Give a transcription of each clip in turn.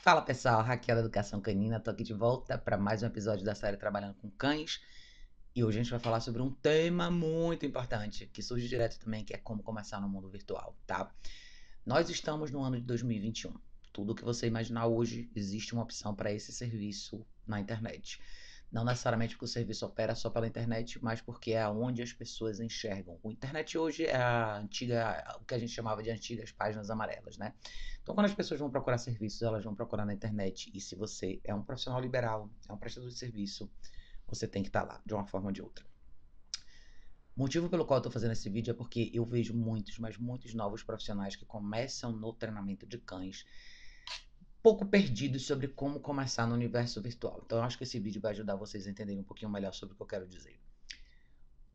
Fala pessoal, Raquel da Educação Canina, tô aqui de volta para mais um episódio da série Trabalhando com Cães. E hoje a gente vai falar sobre um tema muito importante que surge direto também, que é como começar no mundo virtual, tá? Nós estamos no ano de 2021. Tudo que você imaginar hoje existe uma opção para esse serviço na internet. Não necessariamente porque o serviço opera só pela internet, mas porque é onde as pessoas enxergam. O internet hoje é a antiga, o que a gente chamava de antigas páginas amarelas, né? Então, quando as pessoas vão procurar serviços, elas vão procurar na internet. E se você é um profissional liberal, é um prestador de serviço, você tem que estar tá lá, de uma forma ou de outra. O motivo pelo qual eu estou fazendo esse vídeo é porque eu vejo muitos, mas muitos novos profissionais que começam no treinamento de cães pouco perdidos sobre como começar no universo virtual. Então, eu acho que esse vídeo vai ajudar vocês a entenderem um pouquinho melhor sobre o que eu quero dizer.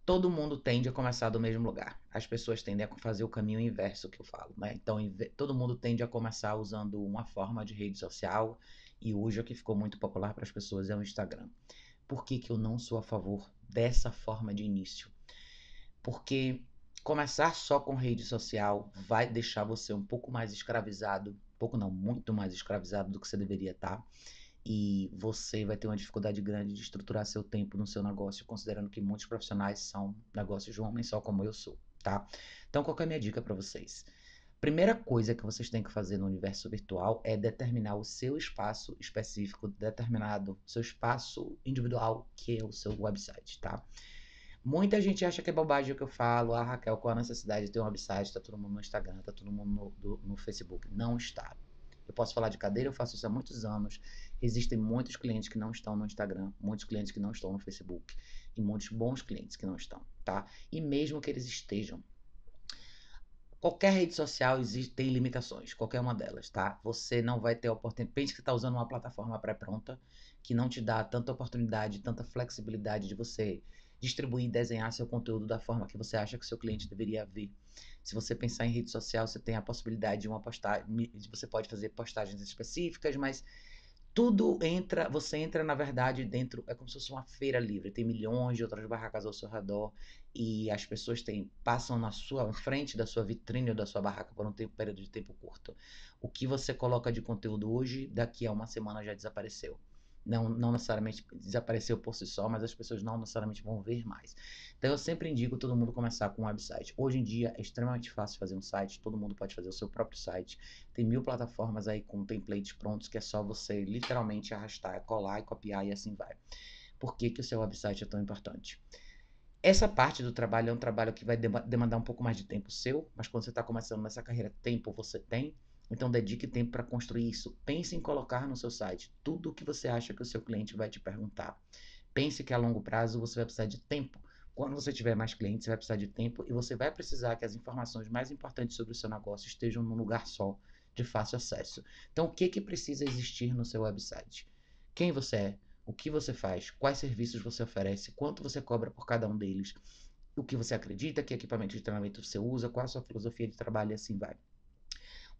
Todo mundo tende a começar do mesmo lugar. As pessoas tendem a fazer o caminho inverso que eu falo, né? Então, todo mundo tende a começar usando uma forma de rede social e hoje o que ficou muito popular para as pessoas é o Instagram. Por que, que eu não sou a favor dessa forma de início? Porque começar só com rede social vai deixar você um pouco mais escravizado pouco não, muito mais escravizado do que você deveria estar. Tá, e você vai ter uma dificuldade grande de estruturar seu tempo no seu negócio, considerando que muitos profissionais são negócios de um homem só, como eu sou, tá? Então, qual é a minha dica para vocês? Primeira coisa que vocês têm que fazer no universo virtual é determinar o seu espaço específico, determinado, seu espaço individual, que é o seu website, tá? Muita gente acha que é bobagem o que eu falo. Ah, Raquel, qual é a necessidade de ter um website? está todo mundo no Instagram, está todo mundo no, no Facebook. Não está. Eu posso falar de cadeira, eu faço isso há muitos anos. Existem muitos clientes que não estão no Instagram, muitos clientes que não estão no Facebook e muitos bons clientes que não estão, tá? E mesmo que eles estejam, qualquer rede social existe, tem limitações, qualquer uma delas, tá? Você não vai ter oportunidade. Pense que está usando uma plataforma pré-pronta que não te dá tanta oportunidade, tanta flexibilidade de você distribuir e desenhar seu conteúdo da forma que você acha que seu cliente deveria ver. Se você pensar em rede social, você tem a possibilidade de uma postagem, você pode fazer postagens específicas, mas tudo entra, você entra na verdade dentro, é como se fosse uma feira livre, tem milhões de outras barracas ao seu redor e as pessoas têm, passam na sua frente da sua vitrine ou da sua barraca por um tempo, período de tempo curto. O que você coloca de conteúdo hoje, daqui a uma semana já desapareceu. Não, não necessariamente desapareceu por si só, mas as pessoas não necessariamente vão ver mais. Então eu sempre indico todo mundo começar com um website. Hoje em dia é extremamente fácil fazer um site, todo mundo pode fazer o seu próprio site. Tem mil plataformas aí com templates prontos que é só você literalmente arrastar, colar e copiar e assim vai. Por que, que o seu website é tão importante? Essa parte do trabalho é um trabalho que vai demandar um pouco mais de tempo seu, mas quando você está começando nessa carreira, tempo você tem. Então dedique tempo para construir isso. Pense em colocar no seu site tudo o que você acha que o seu cliente vai te perguntar. Pense que a longo prazo você vai precisar de tempo. Quando você tiver mais clientes, você vai precisar de tempo e você vai precisar que as informações mais importantes sobre o seu negócio estejam num lugar só, de fácil acesso. Então, o que que precisa existir no seu website? Quem você é? O que você faz? Quais serviços você oferece? Quanto você cobra por cada um deles? O que você acredita? Que equipamento de treinamento você usa? Qual a sua filosofia de trabalho? E assim vai.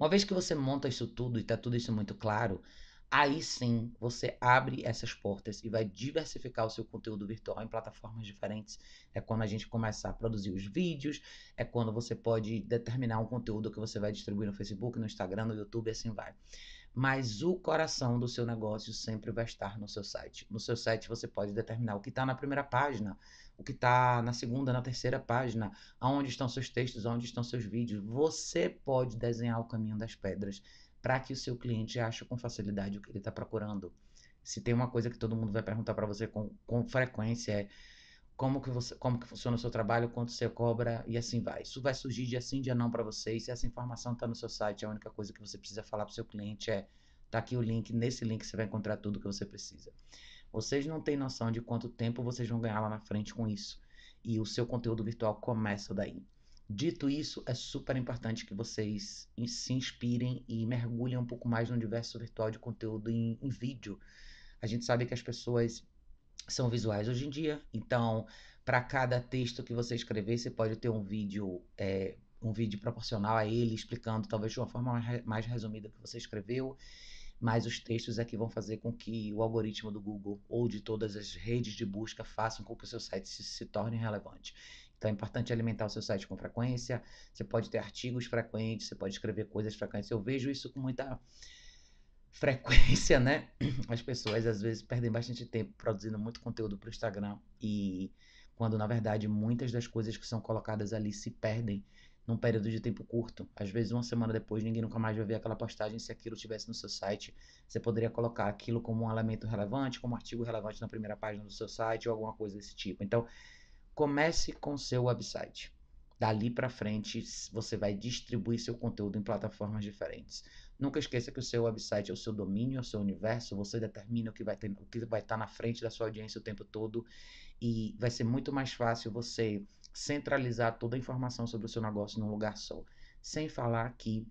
Uma vez que você monta isso tudo e está tudo isso muito claro, aí sim você abre essas portas e vai diversificar o seu conteúdo virtual em plataformas diferentes. É quando a gente começar a produzir os vídeos, é quando você pode determinar um conteúdo que você vai distribuir no Facebook, no Instagram, no YouTube, assim vai mas o coração do seu negócio sempre vai estar no seu site. No seu site você pode determinar o que está na primeira página, o que está na segunda, na terceira página, aonde estão seus textos, aonde estão seus vídeos. Você pode desenhar o caminho das pedras para que o seu cliente ache com facilidade o que ele está procurando. Se tem uma coisa que todo mundo vai perguntar para você com, com frequência é como que você, como que funciona o seu trabalho, quanto você cobra e assim vai. Isso vai surgir dia sim, dia não para você. E se essa informação está no seu site, a única coisa que você precisa falar para o seu cliente é tá aqui o link, nesse link você vai encontrar tudo que você precisa. Vocês não têm noção de quanto tempo vocês vão ganhar lá na frente com isso. E o seu conteúdo virtual começa daí. Dito isso, é super importante que vocês se inspirem e mergulhem um pouco mais no universo virtual de conteúdo em, em vídeo. A gente sabe que as pessoas são visuais hoje em dia, então para cada texto que você escrever, você pode ter um vídeo, é, um vídeo proporcional a ele, explicando talvez de uma forma mais resumida o que você escreveu mas os textos aqui é vão fazer com que o algoritmo do Google ou de todas as redes de busca façam com que o seu site se, se torne relevante. Então é importante alimentar o seu site com frequência. Você pode ter artigos frequentes, você pode escrever coisas frequentes. Eu vejo isso com muita frequência, né? As pessoas às vezes perdem bastante tempo produzindo muito conteúdo para o Instagram e quando na verdade muitas das coisas que são colocadas ali se perdem num período de tempo curto. Às vezes, uma semana depois, ninguém nunca mais vai ver aquela postagem. Se aquilo tivesse no seu site, você poderia colocar aquilo como um elemento relevante, como um artigo relevante na primeira página do seu site ou alguma coisa desse tipo. Então, comece com seu website. Dali para frente, você vai distribuir seu conteúdo em plataformas diferentes. Nunca esqueça que o seu website é o seu domínio, é o seu universo. Você determina o que vai ter, o que vai estar tá na frente da sua audiência o tempo todo e vai ser muito mais fácil você centralizar toda a informação sobre o seu negócio num lugar só. Sem falar que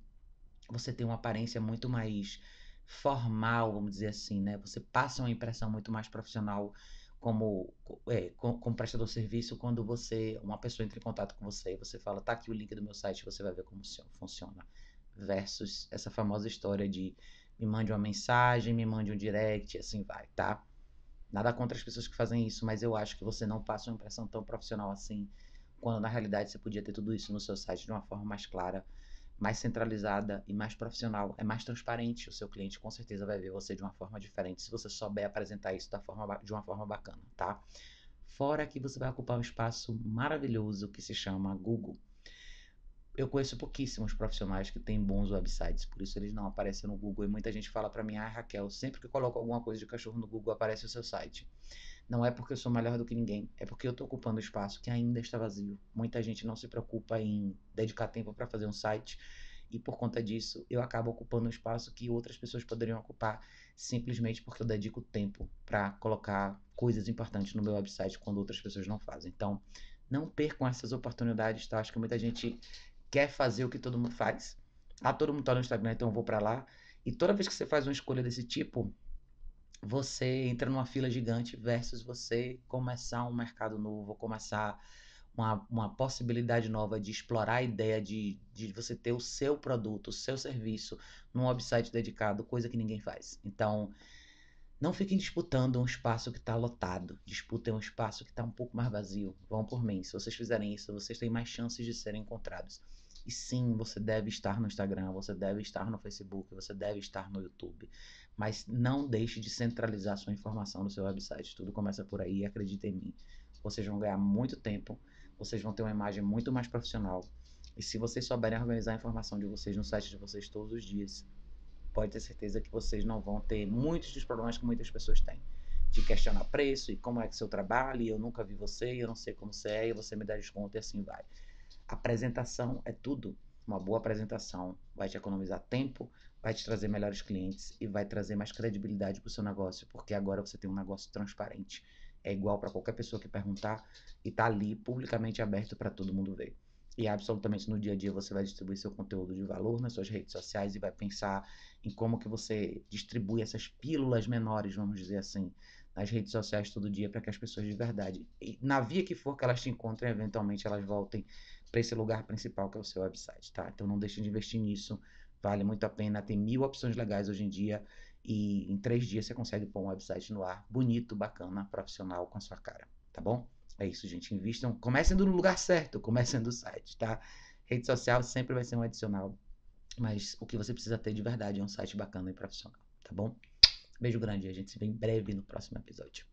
você tem uma aparência muito mais formal, vamos dizer assim, né? Você passa uma impressão muito mais profissional como, é, como, como prestador de serviço quando você uma pessoa entra em contato com você e você fala, tá aqui o link do meu site, você vai ver como funciona. Versus essa famosa história de me mande uma mensagem, me mande um direct, assim vai, tá? Nada contra as pessoas que fazem isso, mas eu acho que você não passa uma impressão tão profissional assim quando na realidade você podia ter tudo isso no seu site de uma forma mais clara, mais centralizada e mais profissional. É mais transparente. O seu cliente com certeza vai ver você de uma forma diferente se você souber apresentar isso da forma, de uma forma bacana, tá? Fora que você vai ocupar um espaço maravilhoso que se chama Google. Eu conheço pouquíssimos profissionais que têm bons websites, por isso eles não aparecem no Google. E muita gente fala para mim, ah, Raquel, sempre que eu coloco alguma coisa de cachorro no Google, aparece o seu site. Não é porque eu sou melhor do que ninguém, é porque eu estou ocupando espaço que ainda está vazio. Muita gente não se preocupa em dedicar tempo para fazer um site e por conta disso eu acabo ocupando um espaço que outras pessoas poderiam ocupar simplesmente porque eu dedico tempo para colocar coisas importantes no meu website quando outras pessoas não fazem. Então, não percam essas oportunidades, tá? Acho que muita gente quer fazer o que todo mundo faz. Ah, todo mundo tá no Instagram, então eu vou para lá. E toda vez que você faz uma escolha desse tipo, você entra numa fila gigante versus você começar um mercado novo, começar uma, uma possibilidade nova de explorar a ideia de, de você ter o seu produto, o seu serviço num website dedicado, coisa que ninguém faz. Então, não fiquem disputando um espaço que está lotado. Disputem um espaço que está um pouco mais vazio. Vão por mim. Se vocês fizerem isso, vocês têm mais chances de serem encontrados. E sim, você deve estar no Instagram, você deve estar no Facebook, você deve estar no YouTube. Mas não deixe de centralizar sua informação no seu website. Tudo começa por aí, acredita em mim. Vocês vão ganhar muito tempo, vocês vão ter uma imagem muito mais profissional. E se vocês souberem organizar a informação de vocês no site de vocês todos os dias, pode ter certeza que vocês não vão ter muitos dos problemas que muitas pessoas têm. De questionar preço e como é que é seu trabalho, e eu nunca vi você, eu não sei como você é, e você me dá desconto e assim vai apresentação é tudo. Uma boa apresentação vai te economizar tempo, vai te trazer melhores clientes e vai trazer mais credibilidade para o seu negócio, porque agora você tem um negócio transparente. É igual para qualquer pessoa que perguntar e tá ali publicamente aberto para todo mundo ver. E absolutamente no dia a dia você vai distribuir seu conteúdo de valor nas suas redes sociais e vai pensar em como que você distribui essas pílulas menores, vamos dizer assim, nas redes sociais todo dia para que as pessoas de verdade, na via que for que elas te encontrem, eventualmente elas voltem para esse lugar principal que é o seu website, tá? Então não deixe de investir nisso, vale muito a pena, tem mil opções legais hoje em dia e em três dias você consegue pôr um website no ar bonito, bacana, profissional, com a sua cara, tá bom? É isso, gente, invistam, comecem do lugar certo, comecem do site, tá? Rede social sempre vai ser um adicional, mas o que você precisa ter de verdade é um site bacana e profissional, tá bom? Beijo grande, a gente se vê em breve no próximo episódio.